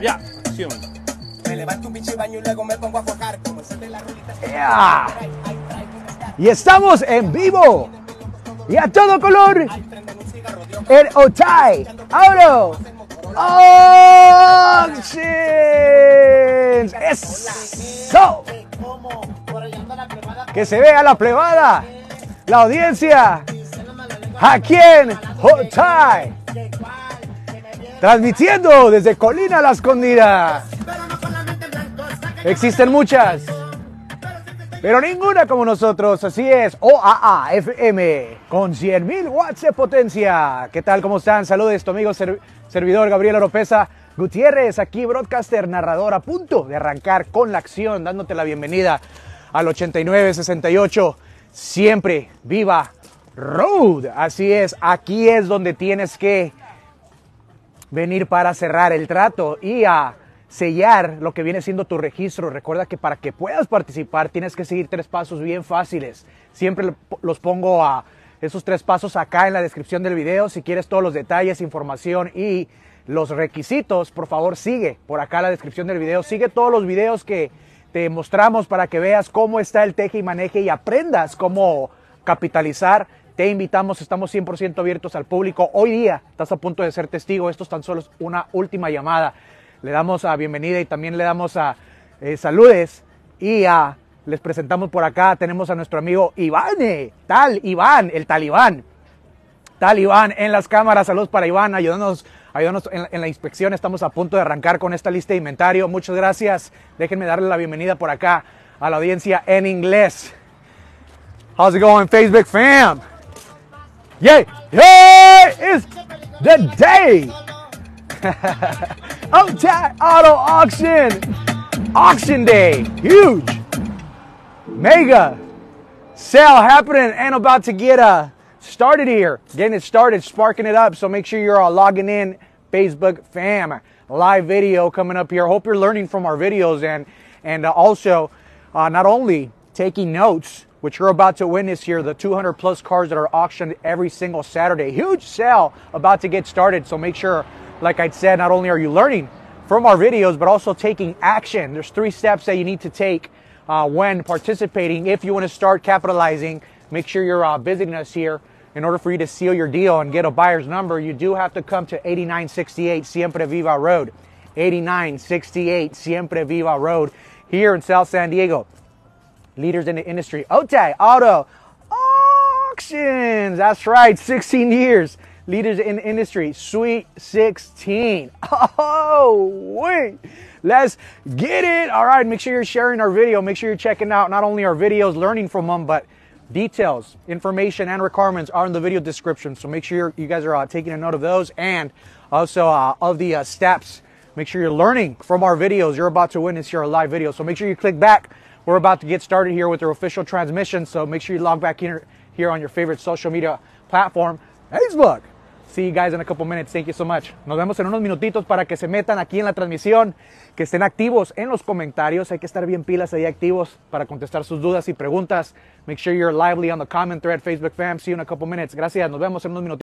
Ya, acción. Me levanto un pinche baño y luego me pongo a forjar. Como de la rulita. ¡Ya! Y estamos en vivo. Y a todo color. El Ochai. ¡Auro! ¡Auctions! ¡Eso! Que se vea la plebada, la audiencia. quién? quién? O'Tai. Transmitiendo desde Colina La Escondida. Existen muchas, pero ninguna como nosotros. Así es, OAA FM con 100.000 watts de potencia. ¿Qué tal? ¿Cómo están? Saludos, tu amigo servidor Gabriel Oropesa Gutiérrez, aquí broadcaster, narrador, a punto de arrancar con la acción, dándote la bienvenida al 8968. Siempre viva Road. Así es, aquí es donde tienes que venir para cerrar el trato y a sellar lo que viene siendo tu registro. Recuerda que para que puedas participar tienes que seguir tres pasos bien fáciles. Siempre los pongo a esos tres pasos acá en la descripción del video. Si quieres todos los detalles, información y los requisitos, por favor sigue por acá en la descripción del video. Sigue todos los videos que te mostramos para que veas cómo está el teje y maneje y aprendas cómo capitalizar te invitamos, estamos 100% abiertos al público. Hoy día estás a punto de ser testigo, esto es tan solo una última llamada. Le damos a bienvenida y también le damos a eh, saludes y a les presentamos por acá, tenemos a nuestro amigo Iván, tal Iván, el talibán. Tal Iván en las cámaras, saludos para Iván, ayúdanos, en, en, la inspección, estamos a punto de arrancar con esta lista de inventario, muchas gracias, déjenme darle la bienvenida por acá a la audiencia en inglés. How's it going, Facebook fam? Yay! Here is It's the day of Jack Auto Auction. Auction day. Huge. Mega sale happening and about to get uh, started here. Getting it started, sparking it up. So make sure you're all logging in. Facebook fam. Live video coming up here. Hope you're learning from our videos and, and uh, also uh, not only taking notes which you're about to witness here, the 200 plus cars that are auctioned every single Saturday. Huge sale about to get started. So make sure, like I said, not only are you learning from our videos, but also taking action. There's three steps that you need to take uh, when participating. If you want to start capitalizing, make sure you're uh, visiting us here. In order for you to seal your deal and get a buyer's number, you do have to come to 8968 Siempre Viva Road. 8968 Siempre Viva Road here in South San Diego leaders in the industry. Otay Auto Auctions. That's right, 16 years. Leaders in the industry. Sweet 16. Oh, wait. Let's get it. All right, make sure you're sharing our video. Make sure you're checking out not only our videos, learning from them, but details, information, and requirements are in the video description. So make sure you guys are uh, taking a note of those and also uh, of the uh, steps. Make sure you're learning from our videos. You're about to witness your live video. So make sure you click back we're about to get started here with our official transmission, so make sure you log back in here on your favorite social media platform, Facebook. See you guys in a couple minutes. Thank you so much. Nos vemos en unos minutitos para que se metan aquí en la transmisión, que estén activos en los comentarios. Hay que estar bien pilas ahí activos para contestar sus dudas y preguntas. Make sure you're lively on the comment thread, Facebook fam. See you in a couple minutes. Gracias. Nos vemos en unos minutitos.